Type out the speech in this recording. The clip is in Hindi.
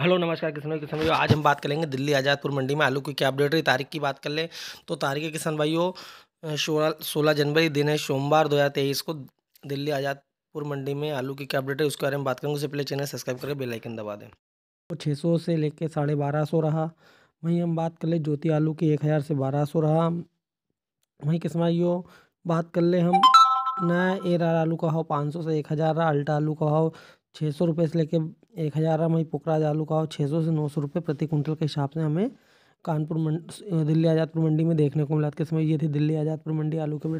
हेलो नमस्कार किसान भाई किसान भाई आज हम बात करेंगे दिल्ली आज़ादपुर मंडी में आलू की क्या अपडेट रही तारीख की बात कर लें तो तारीख किसान भाइयों सोलह सोलह जनवरी दिन है सोमवार दो हज़ार तेईस को दिल्ली आज़ादपुर मंडी में आलू की क्या अपडेट है उसके बारे में बात करेंगे उससे पहले चैनल सब्सक्राइब करें बेलाइकन दबा दें वो छः सौ से लेकर साढ़े बारह सौ रहा वहीं हम बात कर लें ज्योति आलू की एक हज़ार से बारह सौ रहा वहीं किसान भाइयों बात कर लें हम नया एयर आलू का भाव पाँच सौ से एक हज़ार रहा अल्टा आलू का भाव छः सौ रुपये से लेकर एक हज़ार हमें पोखराज आलू का और छः सौ से नौ सौ रुपये प्रति कुंटल के हिसाब से हमें कानपुर मंडी दिल्ली आज़ादपुर मंडी में देखने को मिला इसके तो समय ये थी दिल्ली आज़ादपुर मंडी आलू के